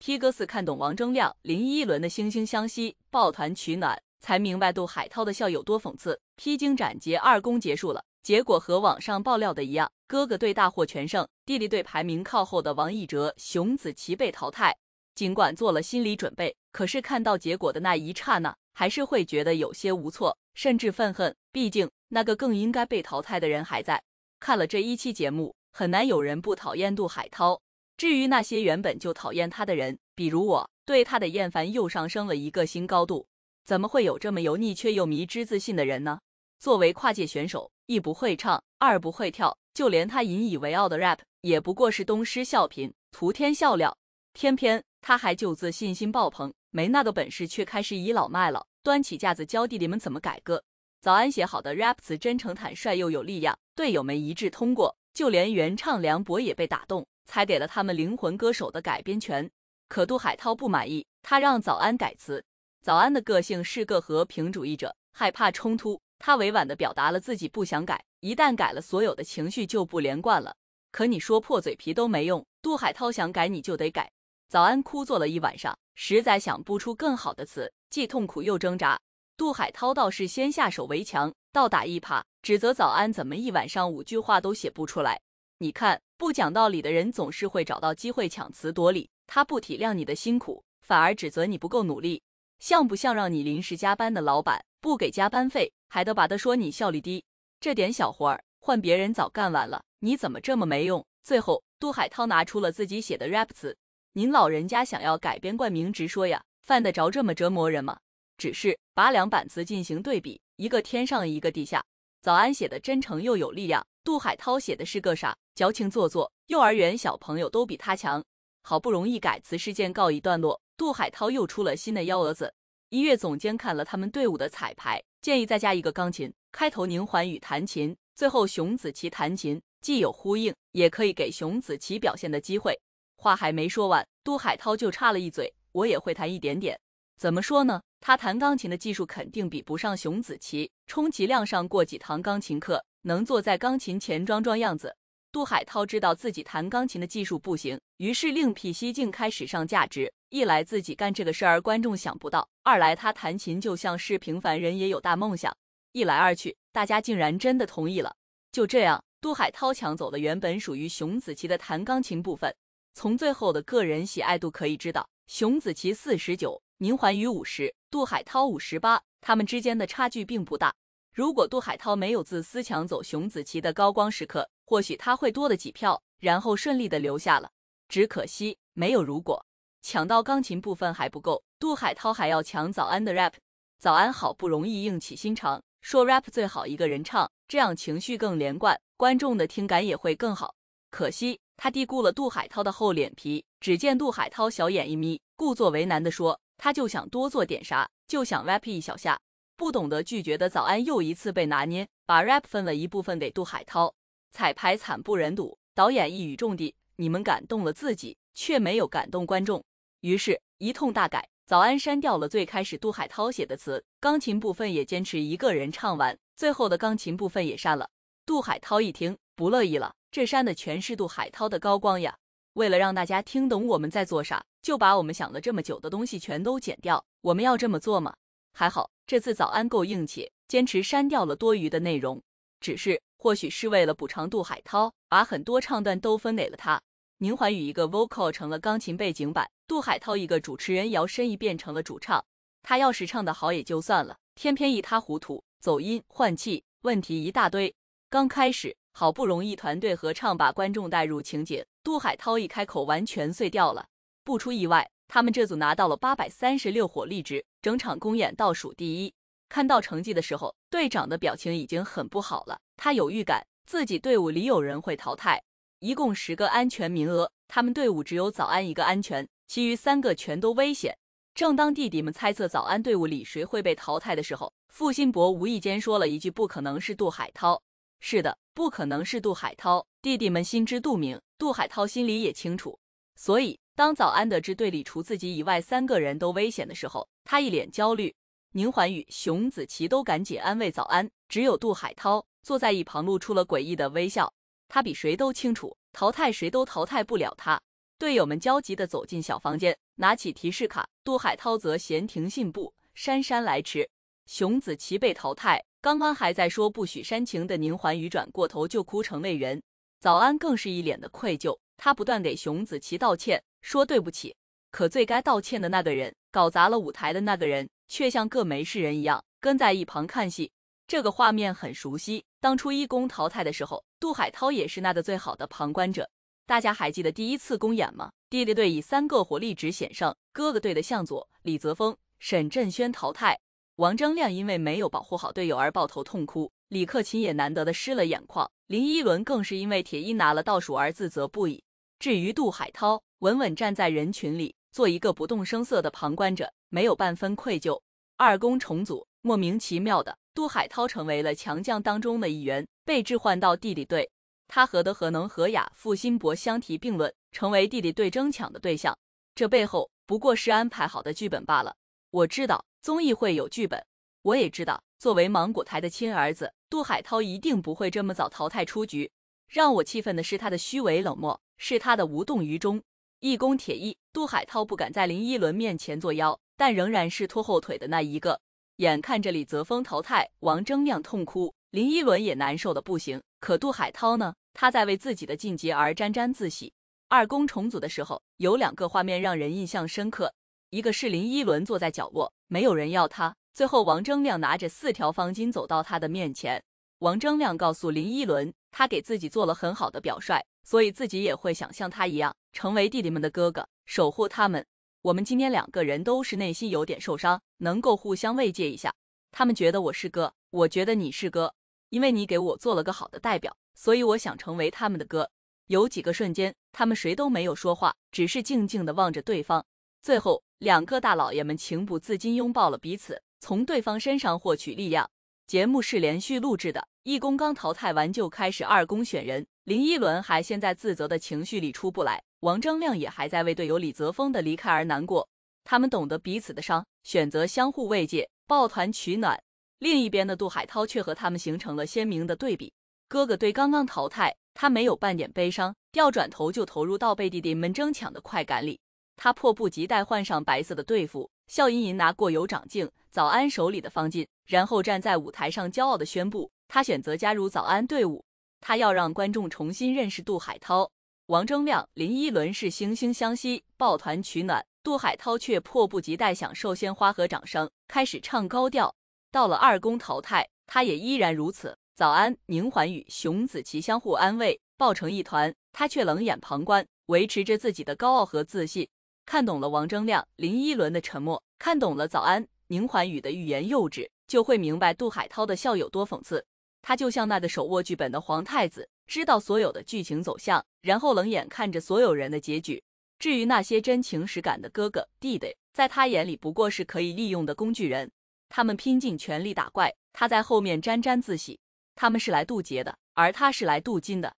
P 哥四看懂王铮亮、林依轮的惺惺相惜、抱团取暖，才明白杜海涛的笑有多讽刺。披荆斩棘二公结束了，结果和网上爆料的一样，哥哥队大获全胜，弟弟队排名靠后的王一哲、熊梓淇被淘汰。尽管做了心理准备，可是看到结果的那一刹那，还是会觉得有些无措，甚至愤恨。毕竟那个更应该被淘汰的人还在。看了这一期节目，很难有人不讨厌杜海涛。至于那些原本就讨厌他的人，比如我，对他的厌烦又上升了一个新高度。怎么会有这么油腻却又迷之自信的人呢？作为跨界选手，一不会唱，二不会跳，就连他引以为傲的 rap 也不过是东施效颦，徒添笑料。偏偏他还就自信心爆棚，没那个本事却开始倚老卖老，端起架子教弟弟们怎么改歌。早安写好的 rap 词真诚坦率又有力量，队友们一致通过，就连原唱梁博也被打动。才给了他们灵魂歌手的改编权，可杜海涛不满意，他让早安改词。早安的个性是个和平主义者，害怕冲突，他委婉地表达了自己不想改，一旦改了，所有的情绪就不连贯了。可你说破嘴皮都没用，杜海涛想改你就得改。早安哭坐了一晚上，实在想不出更好的词，既痛苦又挣扎。杜海涛倒是先下手为强，倒打一耙，指责早安怎么一晚上五句话都写不出来。你看。不讲道理的人总是会找到机会强词夺理，他不体谅你的辛苦，反而指责你不够努力，像不像让你临时加班的老板不给加班费，还得把他说你效率低？这点小活儿换别人早干完了，你怎么这么没用？最后，杜海涛拿出了自己写的 rap 词，您老人家想要改编冠名直说呀，犯得着这么折磨人吗？只是把两版词进行对比，一个天上一个地下。早安写的真诚又有力量，杜海涛写的是个啥？矫情做作，幼儿园小朋友都比他强。好不容易改词事件告一段落，杜海涛又出了新的幺蛾子。一乐总监看了他们队伍的彩排，建议再加一个钢琴，开头宁桓宇弹琴，最后熊梓淇弹琴，既有呼应，也可以给熊梓淇表现的机会。话还没说完，杜海涛就插了一嘴：“我也会弹一点点。”怎么说呢？他弹钢琴的技术肯定比不上熊梓淇，充其量上过几堂钢琴课，能坐在钢琴前装装样子。杜海涛知道自己弹钢琴的技术不行，于是另辟蹊径，开始上价值。一来自己干这个事儿，观众想不到；二来他弹琴就像是平凡人也有大梦想。一来二去，大家竟然真的同意了。就这样，杜海涛抢走了原本属于熊梓淇的弹钢琴部分。从最后的个人喜爱度可以知道，熊梓淇四十九，宁桓宇五十。杜海涛五十八，他们之间的差距并不大。如果杜海涛没有自私抢走熊梓淇的高光时刻，或许他会多了几票，然后顺利的留下了。只可惜没有如果。抢到钢琴部分还不够，杜海涛还要抢早安的 rap。早安好不容易硬起心肠说 rap 最好一个人唱，这样情绪更连贯，观众的听感也会更好。可惜他低估了杜海涛的厚脸皮。只见杜海涛小眼一眯，故作为难的说。他就想多做点啥，就想 rap 一小下。不懂得拒绝的早安又一次被拿捏，把 rap 分了一部分给杜海涛。彩排惨不忍睹，导演一语中的：“你们感动了自己，却没有感动观众。”于是，一通大改。早安删掉了最开始杜海涛写的词，钢琴部分也坚持一个人唱完，最后的钢琴部分也删了。杜海涛一听不乐意了：“这删的全是杜海涛的高光呀！”为了让大家听懂我们在做啥，就把我们想了这么久的东西全都剪掉。我们要这么做吗？还好，这次早安够硬气，坚持删掉了多余的内容。只是，或许是为了补偿杜海涛，把很多唱段都分给了他。宁桓宇一个 vocal 成了钢琴背景板，杜海涛一个主持人摇身一变成了主唱。他要是唱得好也就算了，偏偏一塌糊涂，走音、换气问题一大堆。刚开始。好不容易团队合唱把观众带入情景，杜海涛一开口完全碎掉了。不出意外，他们这组拿到了八百三十六火力值，整场公演倒数第一。看到成绩的时候，队长的表情已经很不好了。他有预感，自己队伍里有人会淘汰。一共十个安全名额，他们队伍只有早安一个安全，其余三个全都危险。正当弟弟们猜测早安队伍里谁会被淘汰的时候，付辛博无意间说了一句：“不可能是杜海涛。”是的，不可能是杜海涛。弟弟们心知肚明，杜海涛心里也清楚。所以，当早安得知队里除自己以外三个人都危险的时候，他一脸焦虑。宁桓宇、熊子琪都赶紧安慰早安，只有杜海涛坐在一旁露出了诡异的微笑。他比谁都清楚，淘汰谁都淘汰不了他。队友们焦急地走进小房间，拿起提示卡。杜海涛则闲庭信步，姗姗来迟。熊梓淇被淘汰，刚刚还在说不许煽情的宁桓宇转过头就哭成泪人，早安更是一脸的愧疚，他不断给熊梓淇道歉，说对不起。可最该道歉的那个人，搞砸了舞台的那个人，却像个没事人一样跟在一旁看戏。这个画面很熟悉，当初一公淘汰的时候，杜海涛也是那个最好的旁观者。大家还记得第一次公演吗？弟弟队以三个火力值险胜，哥哥队的向佐、李泽峰、沈振轩淘汰。王铮亮因为没有保护好队友而抱头痛哭，李克勤也难得的湿了眼眶，林依轮更是因为铁一拿了倒数而自责不已。至于杜海涛，稳稳站在人群里，做一个不动声色的旁观者，没有半分愧疚。二宫重组，莫名其妙的，杜海涛成为了强将当中的一员，被置换到地理队。他何德何能何雅傅辛博相提并论，成为弟弟队争抢的对象。这背后不过是安排好的剧本罢了。我知道。综艺会有剧本，我也知道。作为芒果台的亲儿子，杜海涛一定不会这么早淘汰出局。让我气愤的是他的虚伪冷漠，是他的无动于衷。一公铁一，杜海涛不敢在林依轮面前作妖，但仍然是拖后腿的那一个。眼看着李泽峰淘汰，王铮亮痛哭，林依轮也难受的不行。可杜海涛呢？他在为自己的晋级而沾沾自喜。二公重组的时候，有两个画面让人印象深刻。一个是林依轮坐在角落。没有人要他。最后，王铮亮拿着四条方巾走到他的面前。王铮亮告诉林依轮，他给自己做了很好的表率，所以自己也会想像他一样，成为弟弟们的哥哥，守护他们。我们今天两个人都是内心有点受伤，能够互相慰藉一下。他们觉得我是哥，我觉得你是哥，因为你给我做了个好的代表，所以我想成为他们的哥。有几个瞬间，他们谁都没有说话，只是静静的望着对方。最后。两个大老爷们情不自禁拥抱了彼此，从对方身上获取力量。节目是连续录制的，一公刚淘汰完就开始二公选人。林依轮还陷在自责的情绪里出不来，王铮亮也还在为队友李泽峰的离开而难过。他们懂得彼此的伤，选择相互慰藉，抱团取暖。另一边的杜海涛却和他们形成了鲜明的对比。哥哥队刚刚淘汰，他没有半点悲伤，调转头就投入到被弟弟们争抢的快感里。他迫不及待换上白色的队服，笑吟吟拿过油掌镜，早安手里的方巾，然后站在舞台上骄傲地宣布，他选择加入早安队伍。他要让观众重新认识杜海涛、王铮亮、林依轮是惺惺相惜，抱团取暖。杜海涛却迫不及待享受鲜花和掌声，开始唱高调。到了二公淘汰，他也依然如此。早安、宁桓与熊梓淇相互安慰，抱成一团，他却冷眼旁观，维持着自己的高傲和自信。看懂了王铮亮、林依轮的沉默，看懂了早安、宁桓宇的欲言又止，就会明白杜海涛的笑有多讽刺。他就像那个手握剧本的皇太子，知道所有的剧情走向，然后冷眼看着所有人的结局。至于那些真情实感的哥哥弟弟，在他眼里不过是可以利用的工具人。他们拼尽全力打怪，他在后面沾沾自喜。他们是来渡劫的，而他是来镀金的。